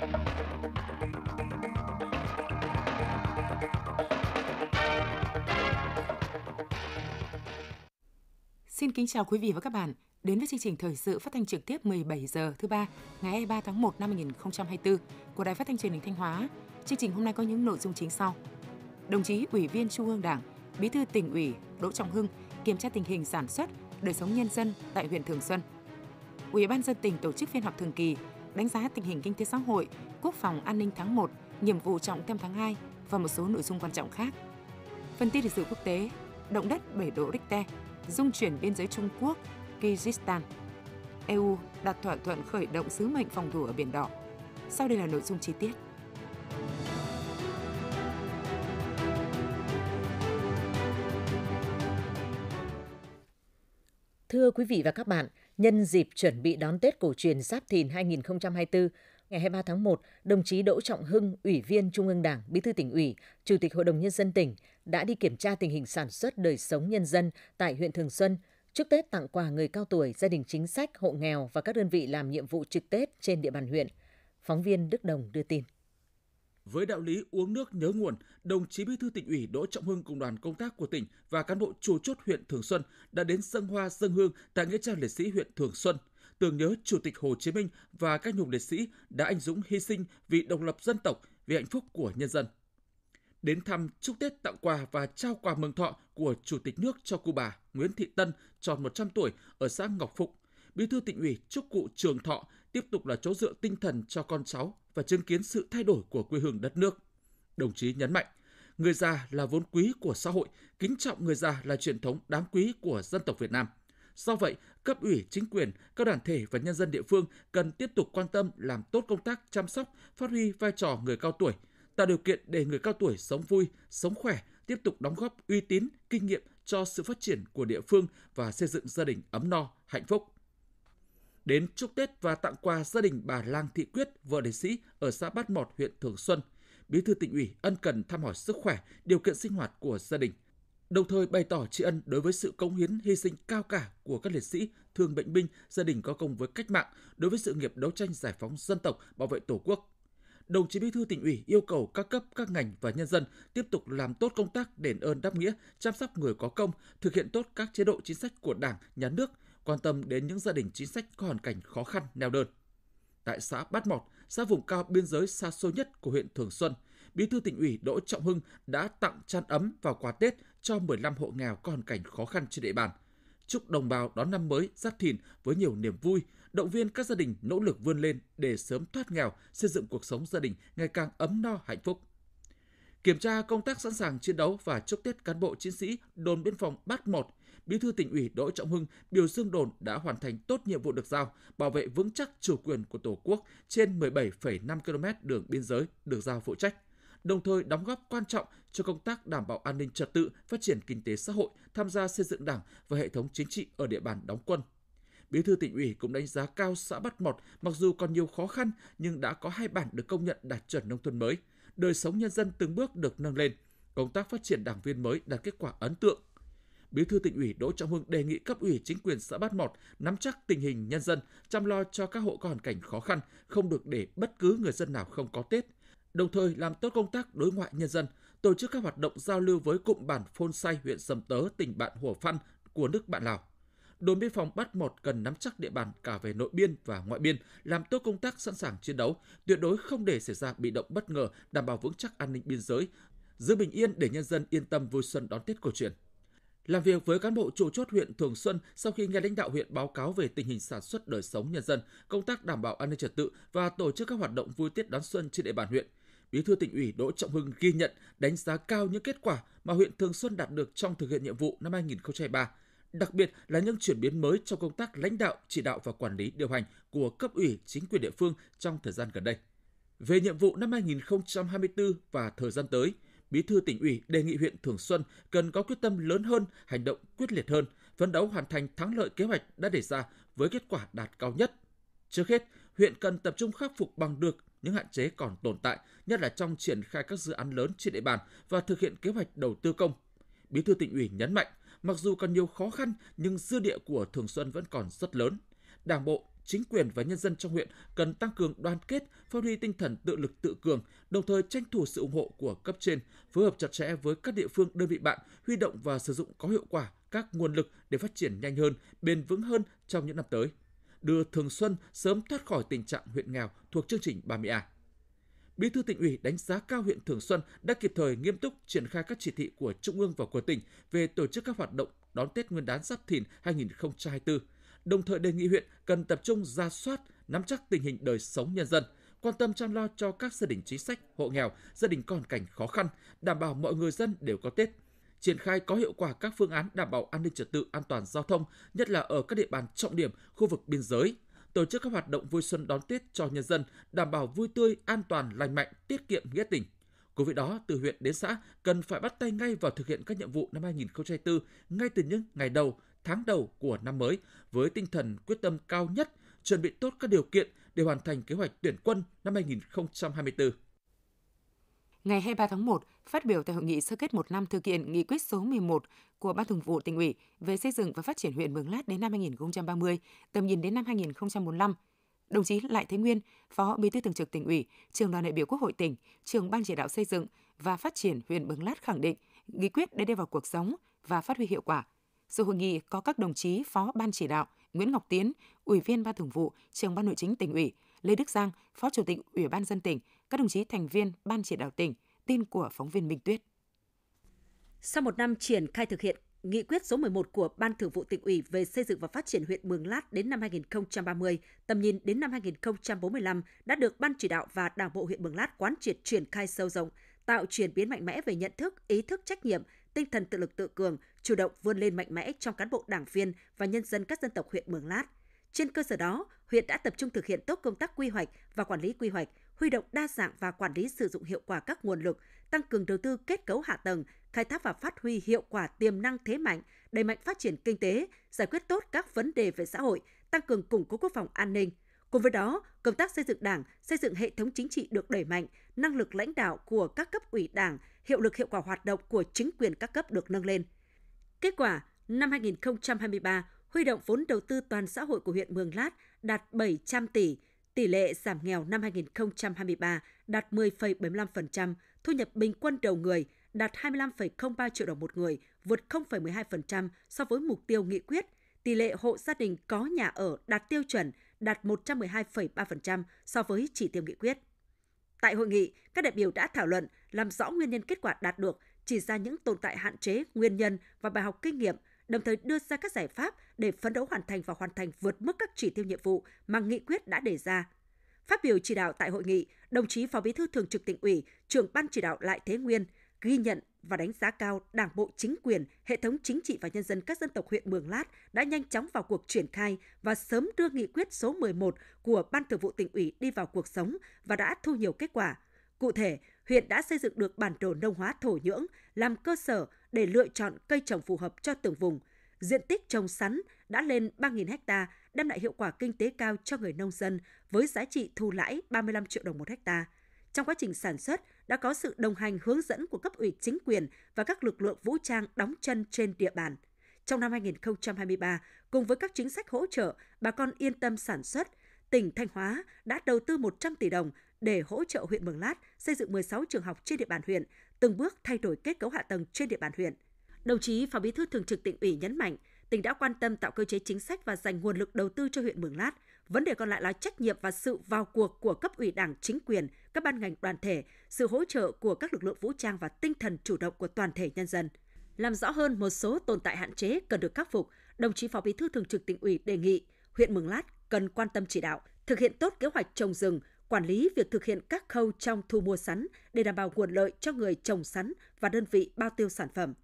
Xin kính chào quý vị và các bạn. Đến với chương trình thời sự phát thanh trực tiếp 17 giờ thứ ba ngày 23 tháng 1 năm 2024 của Đài Phát thanh Truyền hình Thanh Hóa. Chương trình hôm nay có những nội dung chính sau. Đồng chí Ủy viên Trung ương Đảng, Bí thư tỉnh ủy Đỗ Trọng Hưng kiểm tra tình hình sản xuất, đời sống nhân dân tại huyện Thường Xuân. Ủy ban dân tỉnh tổ chức phiên họp thường kỳ đánh giá tình hình kinh tế xã hội, quốc phòng an ninh tháng 1, nhiệm vụ trọng tâm tháng 2 và một số nội dung quan trọng khác. Phân tích lịch sử quốc tế, động đất 7 độ Richter, dung chuyển biên giới Trung Quốc, Kyrgyzstan. EU đạt thỏa thuận khởi động sứ mệnh phòng thủ ở Biển Đỏ. Sau đây là nội dung chi tiết. Thưa quý vị và các bạn, Nhân dịp chuẩn bị đón Tết cổ truyền Giáp Thìn 2024, ngày 23 tháng 1, đồng chí Đỗ Trọng Hưng, Ủy viên Trung ương Đảng, Bí thư tỉnh ủy, Chủ tịch Hội đồng Nhân dân tỉnh đã đi kiểm tra tình hình sản xuất đời sống nhân dân tại huyện Thường Xuân, chúc Tết tặng quà người cao tuổi, gia đình chính sách, hộ nghèo và các đơn vị làm nhiệm vụ trực Tết trên địa bàn huyện. Phóng viên Đức Đồng đưa tin. Với đạo lý uống nước nhớ nguồn, đồng chí Bí thư tỉnh ủy Đỗ Trọng Hưng cùng đoàn công tác của tỉnh và cán bộ chủ chốt huyện Thường Xuân đã đến dân hoa dân hương tại nghĩa trang liệt sĩ huyện Thường Xuân, tưởng nhớ Chủ tịch Hồ Chí Minh và các nhục liệt sĩ đã anh dũng hy sinh vì độc lập dân tộc, vì hạnh phúc của nhân dân. Đến thăm chúc Tết tặng quà và trao quà mừng thọ của Chủ tịch nước cho cụ bà Nguyễn Thị Tân tròn 100 tuổi ở xã Ngọc Phụng, Bí thư tỉnh ủy chúc cụ trường thọ tiếp tục là chỗ dựa tinh thần cho con cháu và chứng kiến sự thay đổi của quê hương đất nước. Đồng chí nhấn mạnh, người già là vốn quý của xã hội, kính trọng người già là truyền thống đáng quý của dân tộc Việt Nam. Do vậy, cấp ủy, chính quyền, các đoàn thể và nhân dân địa phương cần tiếp tục quan tâm làm tốt công tác chăm sóc, phát huy vai trò người cao tuổi, tạo điều kiện để người cao tuổi sống vui, sống khỏe, tiếp tục đóng góp uy tín, kinh nghiệm cho sự phát triển của địa phương và xây dựng gia đình ấm no, hạnh phúc đến chúc Tết và tặng quà gia đình bà Lang Thị Quyết, vợ liệt sĩ ở xã Bát Mọt, huyện Thường Xuân. Bí thư tỉnh ủy ân cần thăm hỏi sức khỏe, điều kiện sinh hoạt của gia đình. Đồng thời bày tỏ tri ân đối với sự cống hiến hy sinh cao cả của các liệt sĩ, thương bệnh binh, gia đình có công với cách mạng, đối với sự nghiệp đấu tranh giải phóng dân tộc, bảo vệ Tổ quốc, đồng chí Bí thư tỉnh ủy yêu cầu các cấp, các ngành và nhân dân tiếp tục làm tốt công tác đền ơn đáp nghĩa, chăm sóc người có công, thực hiện tốt các chế độ chính sách của Đảng, nhà nước, quan tâm đến những gia đình chính sách có hoàn cảnh khó khăn, neo đơn. Tại xã Bát Mọt, xã vùng cao biên giới xa xôi nhất của huyện Thường Xuân, Bí thư tỉnh ủy Đỗ Trọng Hưng đã tặng chăn ấm và quà Tết cho 15 hộ nghèo có hoàn cảnh khó khăn trên địa bàn. Chúc đồng bào đón năm mới Giáp Thìn với nhiều niềm vui, động viên các gia đình nỗ lực vươn lên để sớm thoát nghèo, xây dựng cuộc sống gia đình ngày càng ấm no hạnh phúc. Kiểm tra công tác sẵn sàng chiến đấu và chúc Tết cán bộ chiến sĩ đồn biên phòng Bát Mọt Bí thư tỉnh ủy Đỗ Trọng Hưng biểu dương đồn đã hoàn thành tốt nhiệm vụ được giao, bảo vệ vững chắc chủ quyền của Tổ quốc trên 17,5 km đường biên giới được giao phụ trách đồng thời đóng góp quan trọng cho công tác đảm bảo an ninh trật tự, phát triển kinh tế xã hội, tham gia xây dựng Đảng và hệ thống chính trị ở địa bàn đóng quân. Bí thư tỉnh ủy cũng đánh giá cao xã Bát Mọt, mặc dù còn nhiều khó khăn nhưng đã có hai bản được công nhận đạt chuẩn nông thôn mới. Đời sống nhân dân từng bước được nâng lên, công tác phát triển đảng viên mới đạt kết quả ấn tượng. Bí thư tỉnh ủy Đỗ Trọng Hưng đề nghị cấp ủy chính quyền xã Bát Mọt nắm chắc tình hình nhân dân, chăm lo cho các hộ có hoàn cảnh khó khăn, không được để bất cứ người dân nào không có Tết. Đồng thời làm tốt công tác đối ngoại nhân dân, tổ chức các hoạt động giao lưu với cụm bản Phôn Say, huyện Sầm Tớ, tỉnh bạn Hủa Phăn của nước bạn Lào đồn biên phòng Bát Mọt cần nắm chắc địa bàn cả về nội biên và ngoại biên, làm tốt công tác sẵn sàng chiến đấu, tuyệt đối không để xảy ra bị động bất ngờ, đảm bảo vững chắc an ninh biên giới, giữ bình yên để nhân dân yên tâm vui xuân đón Tết cổ truyền. Làm việc với cán bộ chủ chốt huyện Thường Xuân sau khi nghe lãnh đạo huyện báo cáo về tình hình sản xuất đời sống nhân dân, công tác đảm bảo an ninh trật tự và tổ chức các hoạt động vui Tết đón xuân trên địa bàn huyện, Bí thư tỉnh ủy Đỗ Trọng Hưng ghi nhận, đánh giá cao những kết quả mà huyện Thường Xuân đạt được trong thực hiện nhiệm vụ năm 2023, đặc biệt là những chuyển biến mới trong công tác lãnh đạo, chỉ đạo và quản lý điều hành của cấp ủy, chính quyền địa phương trong thời gian gần đây. Về nhiệm vụ năm 2024 và thời gian tới – Bí thư tỉnh ủy đề nghị huyện Thường Xuân cần có quyết tâm lớn hơn, hành động quyết liệt hơn, phấn đấu hoàn thành thắng lợi kế hoạch đã đề ra với kết quả đạt cao nhất. Trước hết, huyện cần tập trung khắc phục bằng được những hạn chế còn tồn tại, nhất là trong triển khai các dự án lớn trên địa bàn và thực hiện kế hoạch đầu tư công. Bí thư tỉnh ủy nhấn mạnh, mặc dù còn nhiều khó khăn nhưng dư địa của Thường Xuân vẫn còn rất lớn. Đảng bộ, chính quyền và nhân dân trong huyện cần tăng cường đoàn kết, phát huy tinh thần tự lực tự cường, đồng thời tranh thủ sự ủng hộ của cấp trên, phối hợp chặt chẽ với các địa phương đơn vị bạn, huy động và sử dụng có hiệu quả các nguồn lực để phát triển nhanh hơn, bền vững hơn trong những năm tới, đưa Thường Xuân sớm thoát khỏi tình trạng huyện nghèo thuộc chương trình 30A. Bí thư tỉnh ủy đánh giá cao huyện Thường Xuân đã kịp thời nghiêm túc triển khai các chỉ thị của Trung ương và của tỉnh về tổ chức các hoạt động đón Tết Nguyên đán Giáp Thìn 2024 đồng thời đề nghị huyện cần tập trung ra soát, nắm chắc tình hình đời sống nhân dân, quan tâm chăm lo cho các gia đình chính sách, hộ nghèo, gia đình còn cảnh khó khăn, đảm bảo mọi người dân đều có Tết. Triển khai có hiệu quả các phương án đảm bảo an ninh trật tự, an toàn giao thông, nhất là ở các địa bàn trọng điểm, khu vực biên giới, tổ chức các hoạt động vui xuân đón Tết cho nhân dân, đảm bảo vui tươi, an toàn, lành mạnh, tiết kiệm, nghĩa tình. Cùng với đó, từ huyện đến xã cần phải bắt tay ngay vào thực hiện các nhiệm vụ năm 2024 ngay từ những ngày đầu tháng đầu của năm mới với tinh thần quyết tâm cao nhất, chuẩn bị tốt các điều kiện để hoàn thành kế hoạch tuyển quân năm 2024. Ngày 23 tháng 1, phát biểu tại hội nghị sơ kết một năm thực hiện nghị quyết số 11 của Ban Thường vụ tỉnh ủy về xây dựng và phát triển huyện Mường Lát đến năm 2030, tầm nhìn đến năm 2045, đồng chí Lại Thế Nguyên, Phó Bí thư Thường trực tỉnh ủy, Trường đoàn đại biểu Quốc hội tỉnh, Trường ban chỉ đạo xây dựng và phát triển huyện Mường Lát khẳng định nghị quyết đã đưa vào cuộc sống và phát huy hiệu quả – sự hội nghị có các đồng chí Phó Ban chỉ đạo Nguyễn Ngọc Tiến, Ủy viên Ban Thường vụ, Trưởng Ban Nội chính tỉnh ủy, Lê Đức Giang, Phó Chủ tịch Ủy ban dân tỉnh, các đồng chí thành viên Ban chỉ đạo tỉnh, tin của phóng viên Minh Tuyết. Sau một năm triển khai thực hiện nghị quyết số 11 của Ban Thường vụ tỉnh ủy về xây dựng và phát triển huyện Mường Lát đến năm 2030, tầm nhìn đến năm 2045 đã được Ban chỉ đạo và Đảng bộ huyện Mường Lát quán triệt triển khai sâu rộng, tạo chuyển biến mạnh mẽ về nhận thức, ý thức trách nhiệm, tinh thần tự lực tự cường, chủ động vươn lên mạnh mẽ trong cán bộ đảng viên và nhân dân các dân tộc huyện Mường Lát. Trên cơ sở đó, huyện đã tập trung thực hiện tốt công tác quy hoạch và quản lý quy hoạch, huy động đa dạng và quản lý sử dụng hiệu quả các nguồn lực, tăng cường đầu tư kết cấu hạ tầng, khai thác và phát huy hiệu quả tiềm năng thế mạnh, đẩy mạnh phát triển kinh tế, giải quyết tốt các vấn đề về xã hội, tăng cường củng cố quốc phòng an ninh. Cùng với đó, công tác xây dựng Đảng, xây dựng hệ thống chính trị được đẩy mạnh, năng lực lãnh đạo của các cấp ủy Đảng, hiệu lực hiệu quả hoạt động của chính quyền các cấp được nâng lên. Kết quả, năm 2023, huy động vốn đầu tư toàn xã hội của huyện Mường Lát đạt 700 tỷ, tỷ lệ giảm nghèo năm 2023 đạt 10,75%, thu nhập bình quân đầu người đạt 25,03 triệu đồng một người, vượt 0,12% so với mục tiêu nghị quyết. Tỷ lệ hộ gia đình có nhà ở đạt tiêu chuẩn đạt 112,3% so với chỉ tiêu nghị quyết. Tại hội nghị, các đại biểu đã thảo luận, làm rõ nguyên nhân kết quả đạt được, chỉ ra những tồn tại hạn chế, nguyên nhân và bài học kinh nghiệm, đồng thời đưa ra các giải pháp để phấn đấu hoàn thành và hoàn thành vượt mức các chỉ tiêu nhiệm vụ mà nghị quyết đã đề ra. Phát biểu chỉ đạo tại hội nghị, đồng chí Phó Bí thư Thường trực Tỉnh ủy, trưởng Ban chỉ đạo Lại Thế Nguyên ghi nhận và đánh giá cao Đảng bộ chính quyền, hệ thống chính trị và nhân dân các dân tộc huyện Mường Lát đã nhanh chóng vào cuộc triển khai và sớm đưa nghị quyết số 11 của Ban Thường vụ tỉnh ủy đi vào cuộc sống và đã thu nhiều kết quả. Cụ thể, huyện đã xây dựng được bản đồ nông hóa thổ nhưỡng làm cơ sở để lựa chọn cây trồng phù hợp cho từng vùng. Diện tích trồng sắn đã lên 3.000 ha, đem lại hiệu quả kinh tế cao cho người nông dân với giá trị thu lãi 35 triệu đồng một hectare trong quá trình sản xuất đã có sự đồng hành hướng dẫn của cấp ủy chính quyền và các lực lượng vũ trang đóng chân trên địa bàn. Trong năm 2023, cùng với các chính sách hỗ trợ, bà con yên tâm sản xuất, tỉnh Thanh Hóa đã đầu tư 100 tỷ đồng để hỗ trợ huyện Mường Lát xây dựng 16 trường học trên địa bàn huyện, từng bước thay đổi kết cấu hạ tầng trên địa bàn huyện. Đồng chí Phó Bí thư Thường trực tỉnh ủy nhấn mạnh, tỉnh đã quan tâm tạo cơ chế chính sách và dành nguồn lực đầu tư cho huyện Mường Lát – Vấn đề còn lại là trách nhiệm và sự vào cuộc của cấp ủy Đảng, chính quyền, các ban ngành đoàn thể, sự hỗ trợ của các lực lượng vũ trang và tinh thần chủ động của toàn thể nhân dân. Làm rõ hơn một số tồn tại hạn chế cần được khắc phục, đồng chí Phó Bí thư Thường trực Tỉnh ủy đề nghị huyện Mường Lát cần quan tâm chỉ đạo, thực hiện tốt kế hoạch trồng rừng, quản lý việc thực hiện các khâu trong thu mua sắn để đảm bảo nguồn lợi cho người trồng sắn và đơn vị bao tiêu sản phẩm –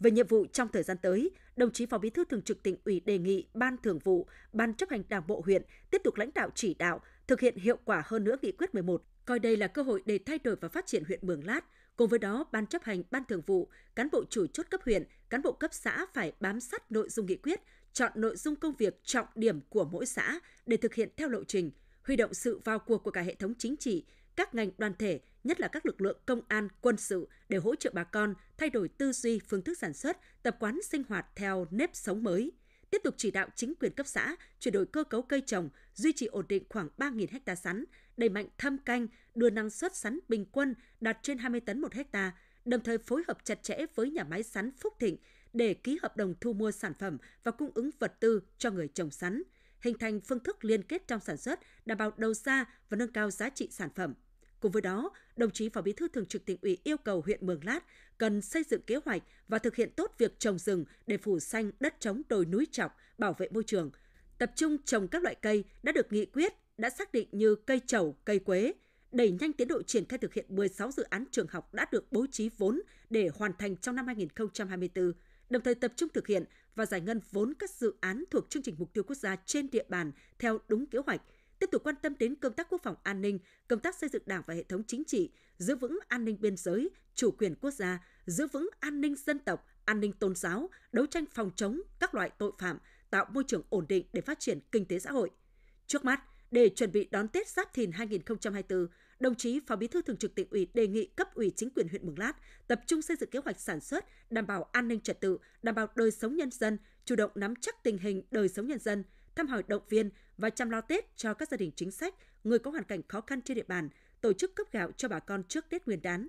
về nhiệm vụ trong thời gian tới, đồng chí Phó Bí thư Thường trực tỉnh ủy đề nghị Ban Thường vụ, Ban chấp hành Đảng bộ huyện tiếp tục lãnh đạo chỉ đạo, thực hiện hiệu quả hơn nữa nghị quyết 11, coi đây là cơ hội để thay đổi và phát triển huyện Mường Lát. Cùng với đó, Ban chấp hành, Ban thường vụ, cán bộ chủ chốt cấp huyện, cán bộ cấp xã phải bám sát nội dung nghị quyết, chọn nội dung công việc trọng điểm của mỗi xã để thực hiện theo lộ trình, huy động sự vào cuộc của cả hệ thống chính trị, các ngành đoàn thể, nhất là các lực lượng công an, quân sự để hỗ trợ bà con thay đổi tư duy, phương thức sản xuất, tập quán sinh hoạt theo nếp sống mới. Tiếp tục chỉ đạo chính quyền cấp xã chuyển đổi cơ cấu cây trồng, duy trì ổn định khoảng 3.000 hecta sắn, đẩy mạnh thâm canh, đưa năng suất sắn bình quân đạt trên 20 tấn một hecta, đồng thời phối hợp chặt chẽ với nhà máy sắn Phúc Thịnh để ký hợp đồng thu mua sản phẩm và cung ứng vật tư cho người trồng sắn, hình thành phương thức liên kết trong sản xuất, đảm bảo đầu ra và nâng cao giá trị sản phẩm. Cùng với đó, đồng chí Phó Bí thư Thường trực Tỉnh ủy yêu cầu huyện Mường Lát cần xây dựng kế hoạch và thực hiện tốt việc trồng rừng để phủ xanh đất trống, đồi núi trọc, bảo vệ môi trường. Tập trung trồng các loại cây đã được nghị quyết, đã xác định như cây trầu, cây quế, đẩy nhanh tiến độ triển khai thực hiện 16 dự án trường học đã được bố trí vốn để hoàn thành trong năm 2024, đồng thời tập trung thực hiện và giải ngân vốn các dự án thuộc chương trình mục tiêu quốc gia trên địa bàn theo đúng kế hoạch – tiếp tục quan tâm đến công tác quốc phòng an ninh, công tác xây dựng Đảng và hệ thống chính trị, giữ vững an ninh biên giới, chủ quyền quốc gia, giữ vững an ninh dân tộc, an ninh tôn giáo, đấu tranh phòng chống các loại tội phạm, tạo môi trường ổn định để phát triển kinh tế xã hội. Trước mắt, để chuẩn bị đón Tết Giáp Thìn 2024, đồng chí Phó Bí thư Thường trực Tỉnh ủy đề nghị cấp ủy chính quyền huyện Mường Lát tập trung xây dựng kế hoạch sản xuất, đảm bảo an ninh trật tự, đảm bảo đời sống nhân dân, chủ động nắm chắc tình hình đời sống nhân dân, thăm hỏi động viên, và chăm lo Tết cho các gia đình chính sách, người có hoàn cảnh khó khăn trên địa bàn, tổ chức cấp gạo cho bà con trước Tết Nguyên đán.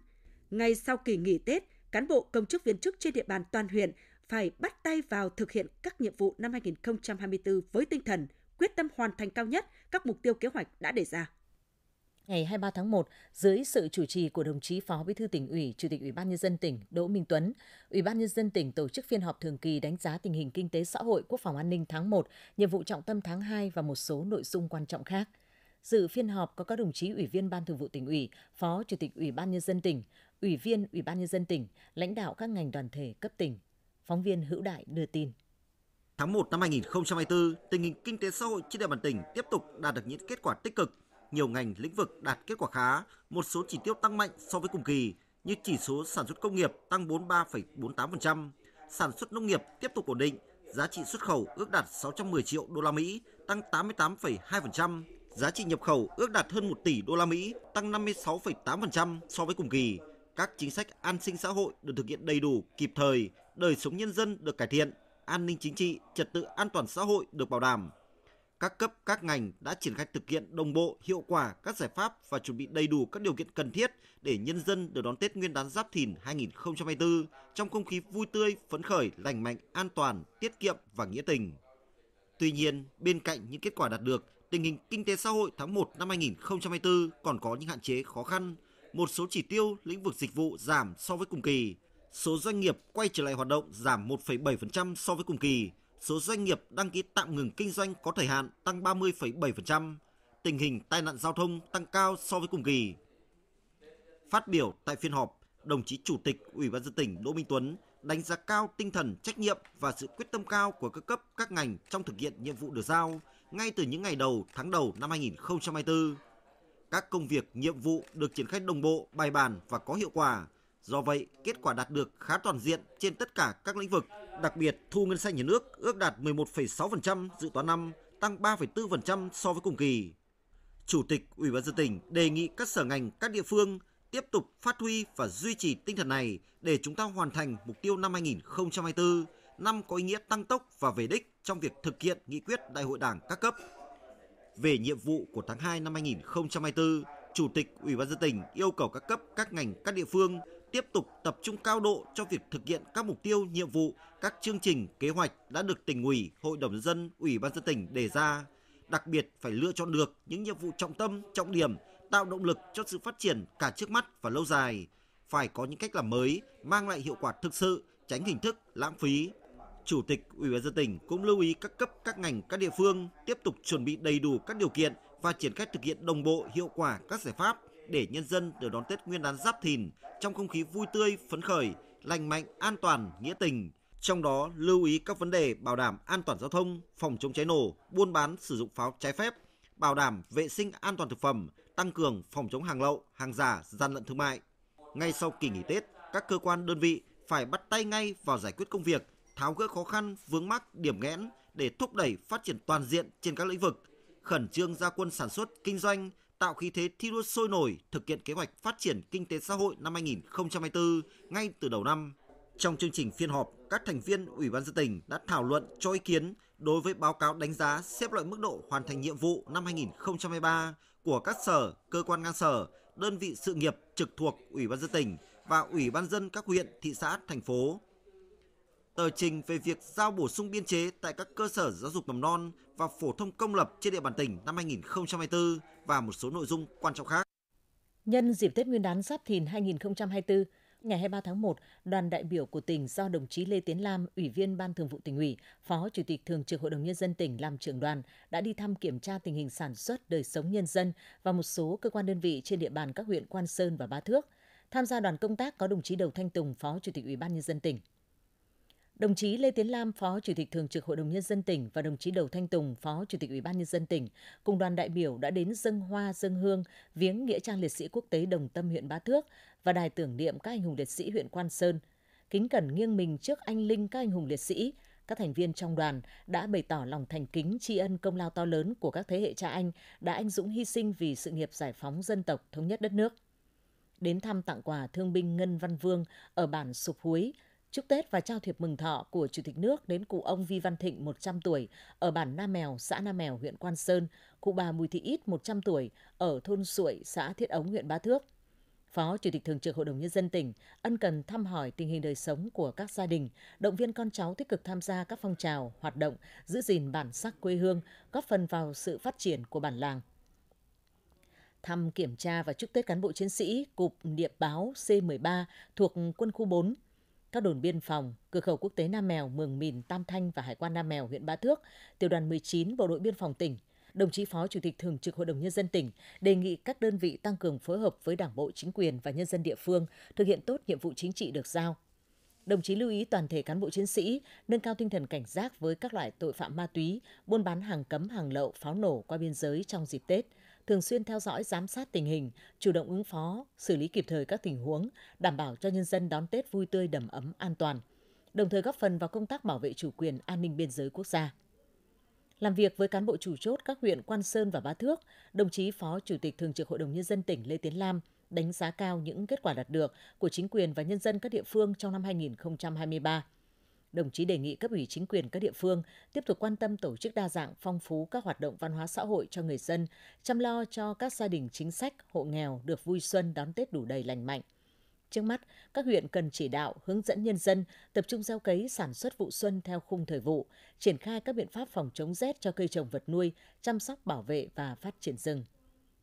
Ngay sau kỳ nghỉ Tết, cán bộ công chức viên chức trên địa bàn toàn huyện phải bắt tay vào thực hiện các nhiệm vụ năm 2024 với tinh thần quyết tâm hoàn thành cao nhất các mục tiêu kế hoạch đã đề ra ngày 23 tháng 1 dưới sự chủ trì của đồng chí Phó Bí thư tỉnh ủy, Chủ tịch Ủy ban nhân dân tỉnh Đỗ Minh Tuấn, Ủy ban nhân dân tỉnh tổ chức phiên họp thường kỳ đánh giá tình hình kinh tế xã hội, quốc phòng an ninh tháng 1, nhiệm vụ trọng tâm tháng 2 và một số nội dung quan trọng khác. Dự phiên họp có các đồng chí Ủy viên Ban Thường vụ tỉnh ủy, Phó Chủ tịch Ủy ban nhân dân tỉnh, Ủy viên Ủy ban nhân dân tỉnh, lãnh đạo các ngành đoàn thể cấp tỉnh. Phóng viên Hữu Đại đưa tin. Tháng 1 năm 2024, tình hình kinh tế xã hội trên địa bàn tỉnh tiếp tục đạt được những kết quả tích cực nhiều ngành lĩnh vực đạt kết quả khá, một số chỉ tiêu tăng mạnh so với cùng kỳ như chỉ số sản xuất công nghiệp tăng 43,48%, sản xuất nông nghiệp tiếp tục ổn định, giá trị xuất khẩu ước đạt 610 triệu đô la Mỹ, tăng 88,2%, giá trị nhập khẩu ước đạt hơn 1 tỷ đô la Mỹ, tăng 56,8% so với cùng kỳ. Các chính sách an sinh xã hội được thực hiện đầy đủ, kịp thời, đời sống nhân dân được cải thiện, an ninh chính trị, trật tự an toàn xã hội được bảo đảm, các cấp các ngành đã triển khai thực hiện đồng bộ, hiệu quả các giải pháp và chuẩn bị đầy đủ các điều kiện cần thiết để nhân dân được đón Tết Nguyên đán Giáp Thìn 2024 trong không khí vui tươi, phấn khởi, lành mạnh, an toàn, tiết kiệm và nghĩa tình. Tuy nhiên, bên cạnh những kết quả đạt được, tình hình kinh tế xã hội tháng 1 năm 2024 còn có những hạn chế khó khăn, một số chỉ tiêu lĩnh vực dịch vụ giảm so với cùng kỳ, số doanh nghiệp quay trở lại hoạt động giảm 1,7% so với cùng kỳ, số doanh nghiệp đăng ký tạm ngừng kinh doanh có thời hạn tăng 30,7%, tình hình tai nạn giao thông tăng cao so với cùng kỳ. Phát biểu tại phiên họp, đồng chí Chủ tịch Ủy ban dân tỉnh Đỗ Minh Tuấn đánh giá cao tinh thần trách nhiệm và sự quyết tâm cao của các cấp các ngành trong thực hiện nhiệm vụ được giao ngay từ những ngày đầu tháng đầu năm 2024. Các công việc, nhiệm vụ được triển khai đồng bộ, bài bản và có hiệu quả. Do vậy, kết quả đạt được khá toàn diện trên tất cả các lĩnh vực Đặc biệt, thu ngân sách nhà nước ước đạt 11,6% dự toán năm, tăng 3,4% so với cùng kỳ. Chủ tịch Ủy ban dân tỉnh đề nghị các sở ngành, các địa phương tiếp tục phát huy và duy trì tinh thần này để chúng ta hoàn thành mục tiêu năm 2024, năm có ý nghĩa tăng tốc và về đích trong việc thực hiện nghị quyết Đại hội Đảng các cấp. Về nhiệm vụ của tháng 2 năm 2024, Chủ tịch Ủy ban dân tỉnh yêu cầu các cấp, các ngành, các địa phương tiếp tục tập trung cao độ cho việc thực hiện các mục tiêu, nhiệm vụ, các chương trình, kế hoạch đã được tỉnh ủy, hội đồng dân, ủy ban dân tỉnh đề ra. Đặc biệt phải lựa chọn được những nhiệm vụ trọng tâm, trọng điểm, tạo động lực cho sự phát triển cả trước mắt và lâu dài. Phải có những cách làm mới, mang lại hiệu quả thực sự, tránh hình thức lãng phí. Chủ tịch Ủy ban dân tỉnh cũng lưu ý các cấp, các ngành, các địa phương tiếp tục chuẩn bị đầy đủ các điều kiện và triển khai thực hiện đồng bộ hiệu quả các giải pháp để nhân dân được đón Tết Nguyên đán Giáp Thìn trong không khí vui tươi, phấn khởi, lành mạnh, an toàn, nghĩa tình. Trong đó lưu ý các vấn đề bảo đảm an toàn giao thông, phòng chống cháy nổ, buôn bán sử dụng pháo trái phép, bảo đảm vệ sinh an toàn thực phẩm, tăng cường phòng chống hàng lậu, hàng giả, gian lận thương mại. Ngay sau kỳ nghỉ Tết, các cơ quan đơn vị phải bắt tay ngay vào giải quyết công việc, tháo gỡ khó khăn, vướng mắc, điểm nghẽn để thúc đẩy phát triển toàn diện trên các lĩnh vực, khẩn trương gia quân sản xuất, kinh doanh, tạo khí thế thi đua sôi nổi, thực hiện kế hoạch phát triển kinh tế xã hội năm 2024 ngay từ đầu năm. Trong chương trình phiên họp, các thành viên Ủy ban dân tỉnh đã thảo luận cho ý kiến đối với báo cáo đánh giá xếp loại mức độ hoàn thành nhiệm vụ năm 2023 của các sở, cơ quan ngang sở, đơn vị sự nghiệp trực thuộc Ủy ban dân tỉnh và Ủy ban dân các huyện, thị xã, thành phố tờ trình về việc giao bổ sung biên chế tại các cơ sở giáo dục mầm non và phổ thông công lập trên địa bàn tỉnh năm 2024 và một số nội dung quan trọng khác. Nhân dịp Tết Nguyên đán Giáp Thìn 2024, ngày 23 tháng 1, đoàn đại biểu của tỉnh do đồng chí Lê Tiến Lam, Ủy viên Ban Thường vụ tỉnh ủy, Phó Chủ tịch Thường trực Hội đồng Nhân dân tỉnh làm trưởng đoàn đã đi thăm kiểm tra tình hình sản xuất đời sống nhân dân và một số cơ quan đơn vị trên địa bàn các huyện Quan Sơn và Bá Thước. Tham gia đoàn công tác có đồng chí Đầu Thanh Tùng, Phó Chủ tịch Ủy ban Nhân dân tỉnh. Đồng chí Lê Tiến Lam, Phó Chủ tịch Thường trực Hội đồng Nhân dân tỉnh và đồng chí Đầu Thanh Tùng, Phó Chủ tịch Ủy ban Nhân dân tỉnh, cùng đoàn đại biểu đã đến dân hoa dân hương viếng Nghĩa trang liệt sĩ quốc tế Đồng Tâm huyện Bá Thước và đài tưởng niệm các anh hùng liệt sĩ huyện Quan Sơn. Kính cẩn nghiêng mình trước anh linh các anh hùng liệt sĩ, các thành viên trong đoàn đã bày tỏ lòng thành kính tri ân công lao to lớn của các thế hệ cha anh đã anh dũng hy sinh vì sự nghiệp giải phóng dân tộc thống nhất đất nước. Đến thăm tặng quà thương binh Ngân Văn Vương ở bản Sụp Huối, chúc Tết và trao thiệp mừng thọ của Chủ tịch nước đến cụ ông Vi Văn Thịnh 100 tuổi ở bản Nam Mèo, xã Nam Mèo, huyện Quan Sơn, cụ bà Mùi Thị Ít 100 tuổi ở thôn Suội, xã Thiết Ống, huyện Ba Thước. Phó Chủ tịch Thường trực Hội đồng Nhân dân tỉnh ân cần thăm hỏi tình hình đời sống của các gia đình, động viên con cháu tích cực tham gia các phong trào, hoạt động, giữ gìn bản sắc quê hương, góp phần vào sự phát triển của bản làng thăm kiểm tra và chúc Tết cán bộ chiến sĩ Cục Điệp báo C-13 thuộc Quân khu 4 các đồn biên phòng, cửa khẩu quốc tế Nam Mèo, Mường Mìn, Tam Thanh và Hải quan Nam Mèo, huyện Ba Thước, tiểu đoàn 19 Bộ đội Biên phòng tỉnh, đồng chí Phó Chủ tịch Thường trực Hội đồng Nhân dân tỉnh đề nghị các đơn vị tăng cường phối hợp với Đảng bộ, chính quyền và nhân dân địa phương thực hiện tốt nhiệm vụ chính trị được giao. Đồng chí lưu ý toàn thể cán bộ chiến sĩ nâng cao tinh thần cảnh giác với các loại tội phạm ma túy, buôn bán hàng cấm hàng lậu, pháo nổ qua biên giới trong dịp Tết – thường xuyên theo dõi giám sát tình hình, chủ động ứng phó, xử lý kịp thời các tình huống, đảm bảo cho nhân dân đón Tết vui tươi đầm ấm an toàn, đồng thời góp phần vào công tác bảo vệ chủ quyền an ninh biên giới quốc gia. Làm việc với cán bộ chủ chốt các huyện Quan Sơn và Ba Thước, đồng chí Phó Chủ tịch Thường trực Hội đồng Nhân dân tỉnh Lê Tiến Lam đánh giá cao những kết quả đạt được của chính quyền và nhân dân các địa phương trong năm 2023 đồng chí đề nghị cấp ủy chính quyền các địa phương tiếp tục quan tâm tổ chức đa dạng phong phú các hoạt động văn hóa xã hội cho người dân, chăm lo cho các gia đình chính sách, hộ nghèo được vui xuân đón Tết đủ đầy lành mạnh. Trước mắt, các huyện cần chỉ đạo, hướng dẫn nhân dân tập trung gieo cấy sản xuất vụ xuân theo khung thời vụ, triển khai các biện pháp phòng chống rét cho cây trồng vật nuôi, chăm sóc bảo vệ và phát triển rừng.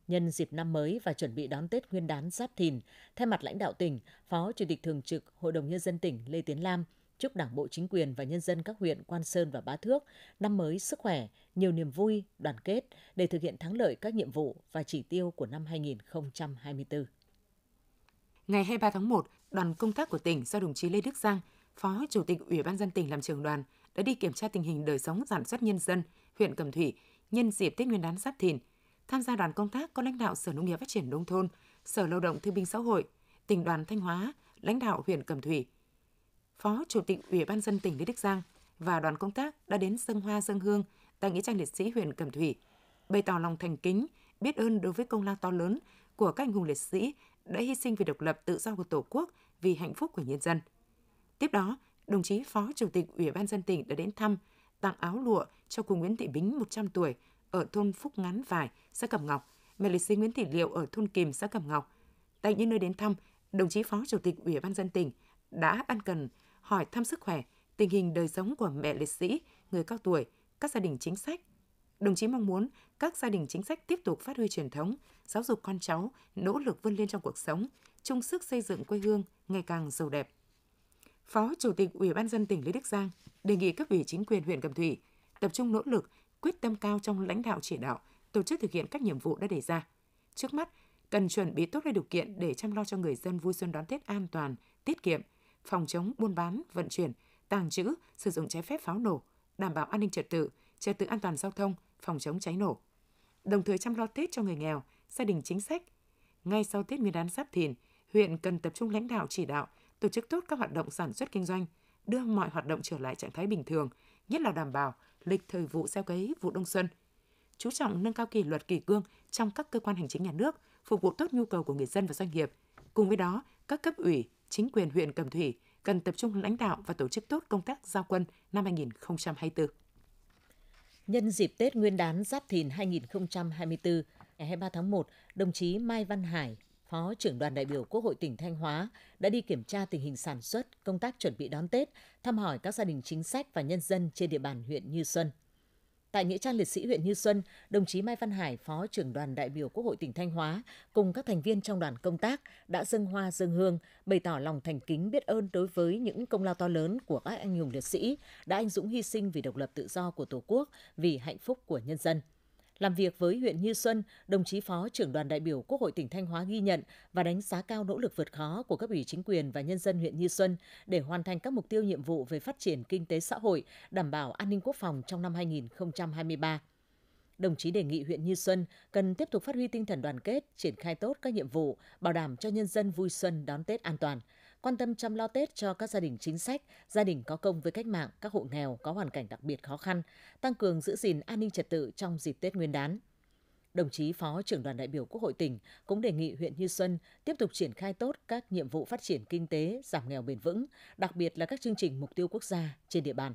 Nhân dịp năm mới và chuẩn bị đón Tết Nguyên đán Giáp Thìn, thay mặt lãnh đạo tỉnh, Phó Chủ tịch Thường trực Hội đồng Nhân dân tỉnh Lê Tiến Lam chúc Đảng bộ chính quyền và nhân dân các huyện Quan Sơn và Bá Thước năm mới sức khỏe, nhiều niềm vui, đoàn kết để thực hiện thắng lợi các nhiệm vụ và chỉ tiêu của năm 2024. Ngày 23 tháng 1, đoàn công tác của tỉnh do đồng chí Lê Đức Giang, Phó Chủ tịch Ủy ban dân tỉnh làm trưởng đoàn đã đi kiểm tra tình hình đời sống sản xuất nhân dân huyện Cẩm Thủy nhân dịp Tết Nguyên đán Giáp Thìn. Tham gia đoàn công tác có lãnh đạo Sở Nông nghiệp Phát triển Nông thôn, Sở Lao động Thương binh Xã hội, tỉnh đoàn Thanh Hóa, lãnh đạo huyện Cẩm Thủy – Phó Chủ tịch Ủy ban dân tỉnh Lý Đức Giang và đoàn công tác đã đến dân hoa dân hương tại nghĩa trang liệt sĩ huyện Cẩm Thủy, bày tỏ lòng thành kính, biết ơn đối với công lao to lớn của các anh hùng liệt sĩ đã hy sinh vì độc lập tự do của Tổ quốc, vì hạnh phúc của nhân dân. Tiếp đó, đồng chí Phó Chủ tịch Ủy ban dân tỉnh đã đến thăm, tặng áo lụa cho cụ Nguyễn Thị Bính 100 tuổi ở thôn Phúc Ngắn Vải, xã Cẩm Ngọc, mẹ liệt sĩ Nguyễn Thị Liệu ở thôn Kìm, xã Cẩm Ngọc. Tại những nơi đến thăm, đồng chí Phó Chủ tịch Ủy ban dân tỉnh đã ăn cần hỏi thăm sức khỏe, tình hình đời sống của mẹ liệt sĩ, người cao tuổi, các gia đình chính sách. Đồng chí mong muốn các gia đình chính sách tiếp tục phát huy truyền thống, giáo dục con cháu, nỗ lực vươn lên trong cuộc sống, chung sức xây dựng quê hương ngày càng giàu đẹp. Phó Chủ tịch Ủy ban dân tỉnh Lê Đức Giang đề nghị cấp ủy chính quyền huyện Cẩm Thủy tập trung nỗ lực, quyết tâm cao trong lãnh đạo chỉ đạo, tổ chức thực hiện các nhiệm vụ đã đề ra. Trước mắt, cần chuẩn bị tốt các điều kiện để chăm lo cho người dân vui xuân đón Tết an toàn, tiết kiệm, phòng chống buôn bán, vận chuyển, tàng trữ, sử dụng trái phép pháo nổ, đảm bảo an ninh trật tự, trật tự an toàn giao thông, phòng chống cháy nổ. Đồng thời chăm lo Tết cho người nghèo, gia đình chính sách. Ngay sau Tết Nguyên đán Giáp Thìn, huyện cần tập trung lãnh đạo chỉ đạo, tổ chức tốt các hoạt động sản xuất kinh doanh, đưa mọi hoạt động trở lại trạng thái bình thường, nhất là đảm bảo lịch thời vụ gieo cấy vụ đông xuân. Chú trọng nâng cao kỷ luật kỷ cương trong các cơ quan hành chính nhà nước, phục vụ tốt nhu cầu của người dân và doanh nghiệp. Cùng với đó, các cấp ủy, chính quyền huyện Cẩm Thủy cần tập trung lãnh đạo và tổ chức tốt công tác giao quân năm 2024. Nhân dịp Tết Nguyên đán Giáp Thìn 2024, ngày 23 tháng 1, đồng chí Mai Văn Hải, Phó trưởng đoàn đại biểu Quốc hội tỉnh Thanh Hóa đã đi kiểm tra tình hình sản xuất, công tác chuẩn bị đón Tết, thăm hỏi các gia đình chính sách và nhân dân trên địa bàn huyện Như Xuân. Tại Nghĩa trang Liệt sĩ huyện Như Xuân, đồng chí Mai Văn Hải, Phó trưởng đoàn đại biểu Quốc hội tỉnh Thanh Hóa, cùng các thành viên trong đoàn công tác đã dâng hoa dâng hương, bày tỏ lòng thành kính biết ơn đối với những công lao to lớn của các anh hùng liệt sĩ đã anh dũng hy sinh vì độc lập tự do của Tổ quốc, vì hạnh phúc của nhân dân. Làm việc với huyện Như Xuân, đồng chí Phó trưởng đoàn đại biểu Quốc hội tỉnh Thanh Hóa ghi nhận và đánh giá cao nỗ lực vượt khó của các ủy chính quyền và nhân dân huyện Như Xuân để hoàn thành các mục tiêu nhiệm vụ về phát triển kinh tế xã hội, đảm bảo an ninh quốc phòng trong năm 2023 đồng chí đề nghị huyện Như Xuân cần tiếp tục phát huy tinh thần đoàn kết, triển khai tốt các nhiệm vụ, bảo đảm cho nhân dân vui xuân đón Tết an toàn quan tâm chăm lo Tết cho các gia đình chính sách, gia đình có công với cách mạng, các hộ nghèo có hoàn cảnh đặc biệt khó khăn, tăng cường giữ gìn an ninh trật tự trong dịp Tết Nguyên đán. Đồng chí Phó trưởng đoàn đại biểu Quốc hội tỉnh cũng đề nghị huyện Như Xuân tiếp tục triển khai tốt các nhiệm vụ phát triển kinh tế, giảm nghèo bền vững, đặc biệt là các chương trình mục tiêu quốc gia trên địa bàn.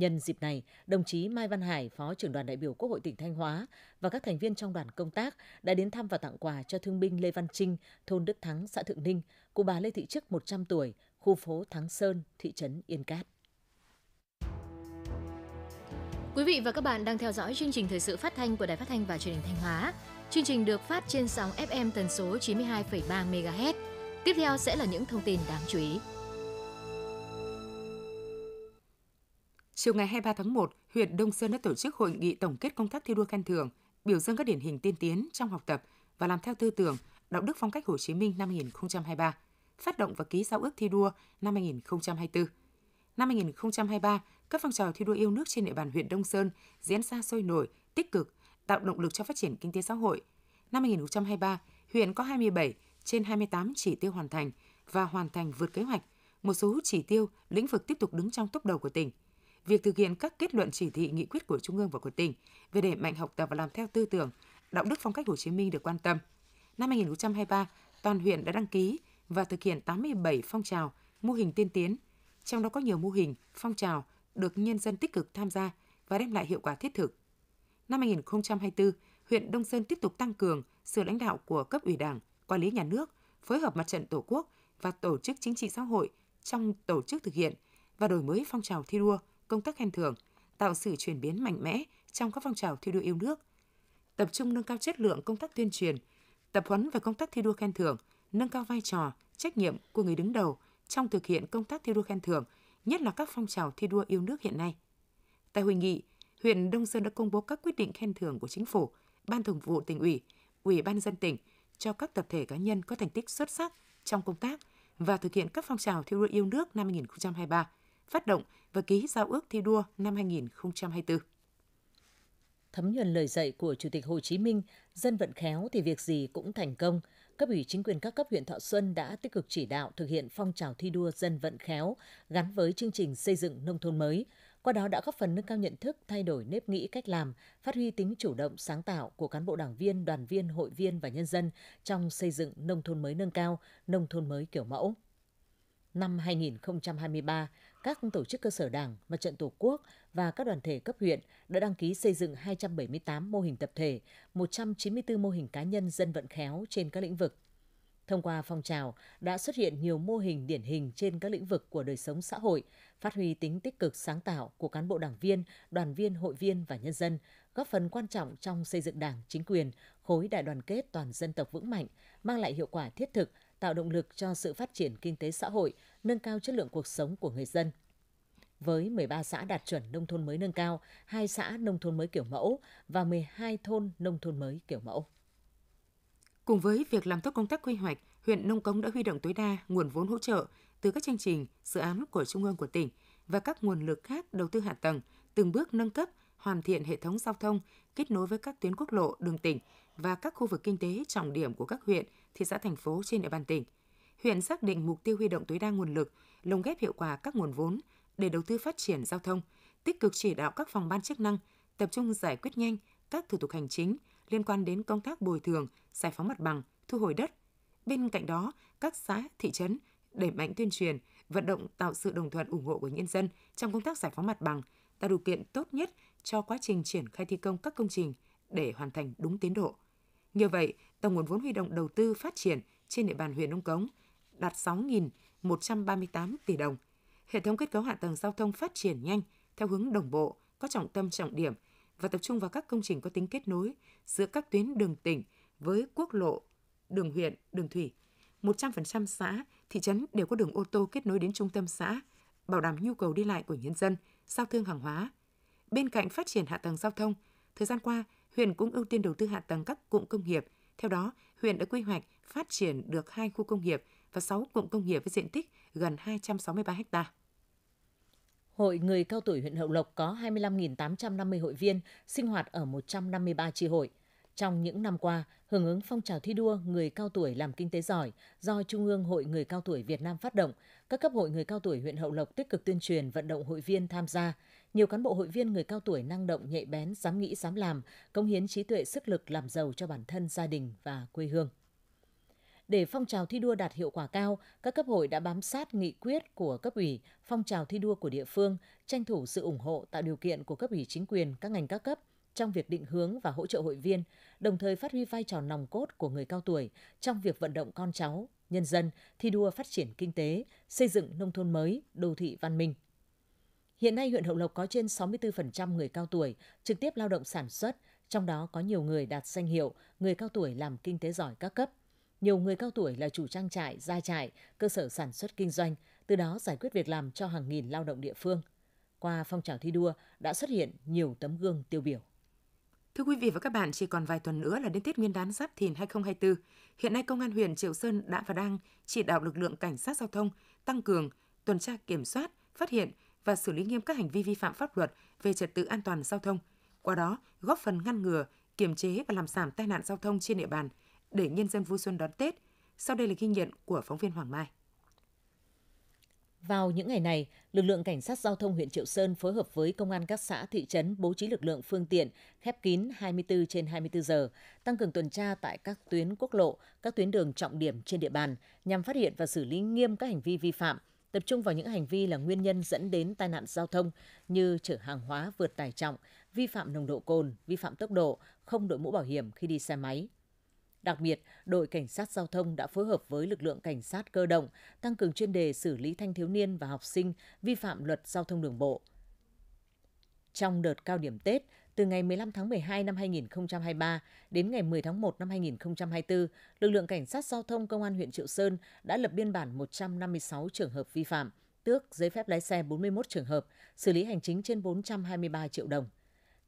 Nhân dịp này, đồng chí Mai Văn Hải, Phó trưởng đoàn đại biểu Quốc hội tỉnh Thanh Hóa và các thành viên trong đoàn công tác đã đến thăm và tặng quà cho thương binh Lê Văn Trinh, thôn Đức Thắng, xã Thượng Ninh, cụ bà Lê Thị Trức 100 tuổi, khu phố Thắng Sơn, thị trấn Yên Cát. Quý vị và các bạn đang theo dõi chương trình thời sự phát thanh của Đài Phát thanh và Truyền hình Thanh Hóa. Chương trình được phát trên sóng FM tần số 92,3 MHz. Tiếp theo sẽ là những thông tin đáng chú ý. Chiều ngày 23 tháng 1, huyện Đông Sơn đã tổ chức hội nghị tổng kết công tác thi đua khen thưởng, biểu dương các điển hình tiên tiến trong học tập và làm theo tư tưởng, đạo đức phong cách Hồ Chí Minh năm 2023, phát động và ký giao ước thi đua năm 2024. Năm 2023, các phong trào thi đua yêu nước trên địa bàn huyện Đông Sơn diễn ra sôi nổi, tích cực, tạo động lực cho phát triển kinh tế xã hội. Năm 2023, huyện có 27 trên 28 chỉ tiêu hoàn thành và hoàn thành vượt kế hoạch. Một số chỉ tiêu, lĩnh vực tiếp tục đứng trong top đầu của tỉnh – việc thực hiện các kết luận chỉ thị nghị quyết của Trung ương và của tỉnh về đẩy mạnh học tập và làm theo tư tưởng, đạo đức phong cách Hồ Chí Minh được quan tâm. Năm 2023, toàn huyện đã đăng ký và thực hiện 87 phong trào, mô hình tiên tiến, trong đó có nhiều mô hình, phong trào được nhân dân tích cực tham gia và đem lại hiệu quả thiết thực. Năm 2024, huyện Đông Sơn tiếp tục tăng cường sự lãnh đạo của cấp ủy Đảng, quản lý nhà nước, phối hợp mặt trận Tổ quốc và tổ chức chính trị xã hội trong tổ chức thực hiện và đổi mới phong trào thi đua công tác khen thưởng, tạo sự chuyển biến mạnh mẽ trong các phong trào thi đua yêu nước, tập trung nâng cao chất lượng công tác tuyên truyền, tập huấn về công tác thi đua khen thưởng, nâng cao vai trò, trách nhiệm của người đứng đầu trong thực hiện công tác thi đua khen thưởng, nhất là các phong trào thi đua yêu nước hiện nay. Tại hội nghị, huyện Đông Sơn đã công bố các quyết định khen thưởng của chính phủ, ban thường vụ tỉnh ủy, ủy ban dân tỉnh cho các tập thể cá nhân có thành tích xuất sắc trong công tác và thực hiện các phong trào thi đua yêu nước năm 2023 phát động và ký giao ước thi đua năm 2024. Thấm nhuần lời dạy của Chủ tịch Hồ Chí Minh, dân vận khéo thì việc gì cũng thành công. Cấp ủy chính quyền các cấp huyện Thọ Xuân đã tích cực chỉ đạo thực hiện phong trào thi đua dân vận khéo gắn với chương trình xây dựng nông thôn mới, qua đó đã góp phần nâng cao nhận thức, thay đổi nếp nghĩ cách làm, phát huy tính chủ động sáng tạo của cán bộ đảng viên, đoàn viên, hội viên và nhân dân trong xây dựng nông thôn mới nâng cao, nông thôn mới kiểu mẫu. Năm 2023, các tổ chức cơ sở đảng, mặt trận tổ quốc và các đoàn thể cấp huyện đã đăng ký xây dựng 278 mô hình tập thể, 194 mô hình cá nhân dân vận khéo trên các lĩnh vực. Thông qua phong trào đã xuất hiện nhiều mô hình điển hình trên các lĩnh vực của đời sống xã hội, phát huy tính tích cực sáng tạo của cán bộ đảng viên, đoàn viên, hội viên và nhân dân, góp phần quan trọng trong xây dựng đảng, chính quyền, khối đại đoàn kết toàn dân tộc vững mạnh, mang lại hiệu quả thiết thực tạo động lực cho sự phát triển kinh tế xã hội, nâng cao chất lượng cuộc sống của người dân. Với 13 xã đạt chuẩn nông thôn mới nâng cao, 2 xã nông thôn mới kiểu mẫu và 12 thôn nông thôn mới kiểu mẫu. Cùng với việc làm tốt công tác quy hoạch, huyện Nông Cống đã huy động tối đa nguồn vốn hỗ trợ từ các chương trình, dự án của trung ương của tỉnh và các nguồn lực khác đầu tư hạ tầng, từng bước nâng cấp, hoàn thiện hệ thống giao thông kết nối với các tuyến quốc lộ, đường tỉnh và các khu vực kinh tế trọng điểm của các huyện thị xã thành phố trên địa bàn tỉnh. Huyện xác định mục tiêu huy động tối đa nguồn lực, lồng ghép hiệu quả các nguồn vốn để đầu tư phát triển giao thông, tích cực chỉ đạo các phòng ban chức năng tập trung giải quyết nhanh các thủ tục hành chính liên quan đến công tác bồi thường, giải phóng mặt bằng, thu hồi đất. Bên cạnh đó, các xã, thị trấn đẩy mạnh tuyên truyền, vận động tạo sự đồng thuận ủng hộ của nhân dân trong công tác giải phóng mặt bằng, tạo điều kiện tốt nhất cho quá trình triển khai thi công các công trình để hoàn thành đúng tiến độ. Như vậy, tổng nguồn vốn huy động đầu tư phát triển trên địa bàn huyện Nông Cống đạt 6.138 tỷ đồng. Hệ thống kết cấu hạ tầng giao thông phát triển nhanh theo hướng đồng bộ, có trọng tâm trọng điểm và tập trung vào các công trình có tính kết nối giữa các tuyến đường tỉnh với quốc lộ, đường huyện, đường thủy. 100% xã, thị trấn đều có đường ô tô kết nối đến trung tâm xã, bảo đảm nhu cầu đi lại của nhân dân, giao thương hàng hóa. Bên cạnh phát triển hạ tầng giao thông, thời gian qua, huyện cũng ưu tiên đầu tư hạ tầng các cụm công nghiệp – theo đó, huyện đã quy hoạch phát triển được hai khu công nghiệp và 6 cụm công nghiệp với diện tích gần 263 ha. Hội người cao tuổi huyện Hậu Lộc có 25.850 hội viên sinh hoạt ở 153 chi hội. Trong những năm qua, hưởng ứng phong trào thi đua người cao tuổi làm kinh tế giỏi do Trung ương Hội Người cao tuổi Việt Nam phát động, các cấp hội người cao tuổi huyện Hậu Lộc tích cực tuyên truyền vận động hội viên tham gia, nhiều cán bộ hội viên người cao tuổi năng động, nhạy bén, dám nghĩ, dám làm, cống hiến trí tuệ sức lực làm giàu cho bản thân, gia đình và quê hương. Để phong trào thi đua đạt hiệu quả cao, các cấp hội đã bám sát nghị quyết của cấp ủy, phong trào thi đua của địa phương, tranh thủ sự ủng hộ tạo điều kiện của cấp ủy chính quyền, các ngành các cấp trong việc định hướng và hỗ trợ hội viên, đồng thời phát huy vai trò nòng cốt của người cao tuổi trong việc vận động con cháu, nhân dân thi đua phát triển kinh tế, xây dựng nông thôn mới, đô thị văn minh. Hiện nay huyện Hậu Lộc có trên 64% người cao tuổi trực tiếp lao động sản xuất, trong đó có nhiều người đạt danh hiệu người cao tuổi làm kinh tế giỏi các cấp. Nhiều người cao tuổi là chủ trang trại, gia trại, cơ sở sản xuất kinh doanh, từ đó giải quyết việc làm cho hàng nghìn lao động địa phương. Qua phong trào thi đua đã xuất hiện nhiều tấm gương tiêu biểu. Thưa quý vị và các bạn, chỉ còn vài tuần nữa là đến Tết Nguyên đán Giáp Thìn 2024. Hiện nay Công an huyện Triệu Sơn đã và đang chỉ đạo lực lượng cảnh sát giao thông tăng cường tuần tra kiểm soát, phát hiện, và xử lý nghiêm các hành vi vi phạm pháp luật về trật tự an toàn giao thông, qua đó góp phần ngăn ngừa, kiềm chế và làm giảm tai nạn giao thông trên địa bàn để nhân dân vui xuân đón Tết. Sau đây là ghi nhận của phóng viên Hoàng Mai. Vào những ngày này, lực lượng cảnh sát giao thông huyện Triệu Sơn phối hợp với công an các xã thị trấn bố trí lực lượng phương tiện khép kín 24 trên 24 giờ, tăng cường tuần tra tại các tuyến quốc lộ, các tuyến đường trọng điểm trên địa bàn nhằm phát hiện và xử lý nghiêm các hành vi vi phạm, tập trung vào những hành vi là nguyên nhân dẫn đến tai nạn giao thông như chở hàng hóa vượt tải trọng, vi phạm nồng độ cồn, vi phạm tốc độ, không đội mũ bảo hiểm khi đi xe máy. Đặc biệt, đội cảnh sát giao thông đã phối hợp với lực lượng cảnh sát cơ động tăng cường chuyên đề xử lý thanh thiếu niên và học sinh vi phạm luật giao thông đường bộ. Trong đợt cao điểm Tết, từ ngày 15 tháng 12 năm 2023 đến ngày 10 tháng 1 năm 2024, lực lượng cảnh sát giao thông công an huyện Triệu Sơn đã lập biên bản 156 trường hợp vi phạm, tước giấy phép lái xe 41 trường hợp, xử lý hành chính trên 423 triệu đồng.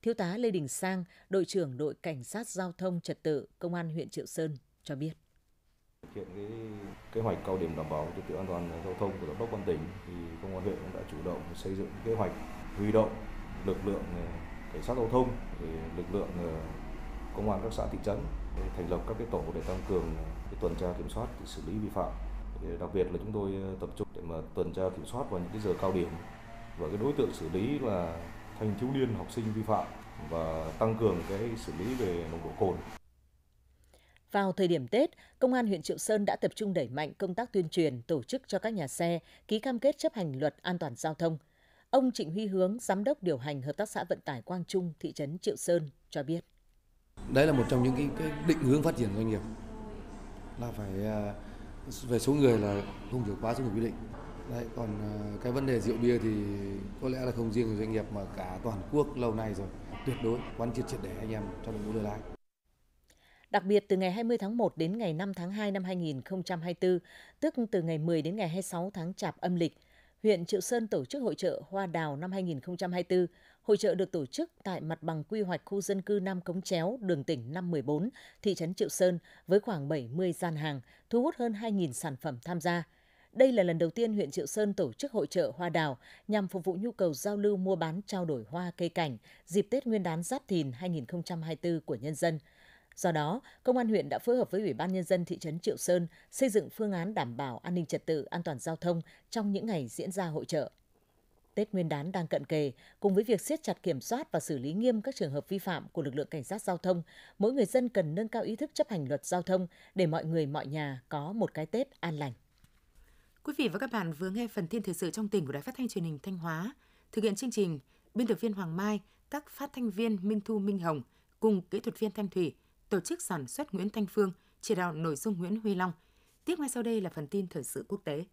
Thiếu tá Lê Đình Sang, đội trưởng đội cảnh sát giao thông trật tự công an huyện Triệu Sơn cho biết thực hiện cái kế hoạch cao điểm đảm bảo trật tự an toàn giao thông của giám đốc quan tỉnh thì công an huyện cũng đã chủ động xây dựng kế hoạch huy động lực lượng cảnh sát giao thông lực lượng ờ, công an các xã thị trấn thành lập các cái tổ để tăng cường ờ, cái tuần tra kiểm soát xử lý vi phạm đặc biệt là chúng tôi ờ, tập trung để mà tuần tra kiểm soát vào những cái giờ cao điểm và cái đối tượng xử lý là thanh thiếu niên học sinh vi phạm và tăng cường cái xử lý về nồng độ cồn vào thời điểm Tết, Công an huyện Triệu Sơn đã tập trung đẩy mạnh công tác tuyên truyền, tổ chức cho các nhà xe ký cam kết chấp hành luật an toàn giao thông – Ông Trịnh Huy Hướng, giám đốc điều hành hợp tác xã vận tải Quang Trung, thị trấn Triệu Sơn cho biết. Đây là một trong những cái, cái định hướng phát triển doanh nghiệp là phải à, về số người là không vượt quá số người quy định. Đấy, còn à, cái vấn đề rượu bia thì có lẽ là không riêng doanh nghiệp mà cả toàn quốc lâu nay rồi tuyệt đối quán triệt triệt để anh em cho đội ngũ lái. Đặc biệt từ ngày 20 tháng 1 đến ngày 5 tháng 2 năm 2024, tức từ ngày 10 đến ngày 26 tháng Chạp âm lịch, huyện Triệu Sơn tổ chức hội trợ Hoa đào năm 2024. Hội trợ được tổ chức tại mặt bằng quy hoạch khu dân cư Nam Cống Chéo, đường tỉnh 514, thị trấn Triệu Sơn với khoảng 70 gian hàng, thu hút hơn 2.000 sản phẩm tham gia. Đây là lần đầu tiên huyện Triệu Sơn tổ chức hội trợ hoa đào nhằm phục vụ nhu cầu giao lưu mua bán trao đổi hoa cây cảnh dịp Tết Nguyên đán Giáp Thìn 2024 của nhân dân – Do đó, Công an huyện đã phối hợp với Ủy ban Nhân dân thị trấn Triệu Sơn xây dựng phương án đảm bảo an ninh trật tự, an toàn giao thông trong những ngày diễn ra hội trợ. Tết Nguyên đán đang cận kề, cùng với việc siết chặt kiểm soát và xử lý nghiêm các trường hợp vi phạm của lực lượng cảnh sát giao thông, mỗi người dân cần nâng cao ý thức chấp hành luật giao thông để mọi người mọi nhà có một cái Tết an lành. Quý vị và các bạn vừa nghe phần tin thời sự trong tỉnh của Đài Phát thanh Truyền hình Thanh Hóa. Thực hiện chương trình, biên tập viên Hoàng Mai, các phát thanh viên Minh Thu Minh Hồng cùng kỹ thuật viên Thanh Thủy tổ chức sản xuất Nguyễn Thanh Phương, chỉ đạo nội dung Nguyễn Huy Long. Tiếp ngay sau đây là phần tin thời sự quốc tế.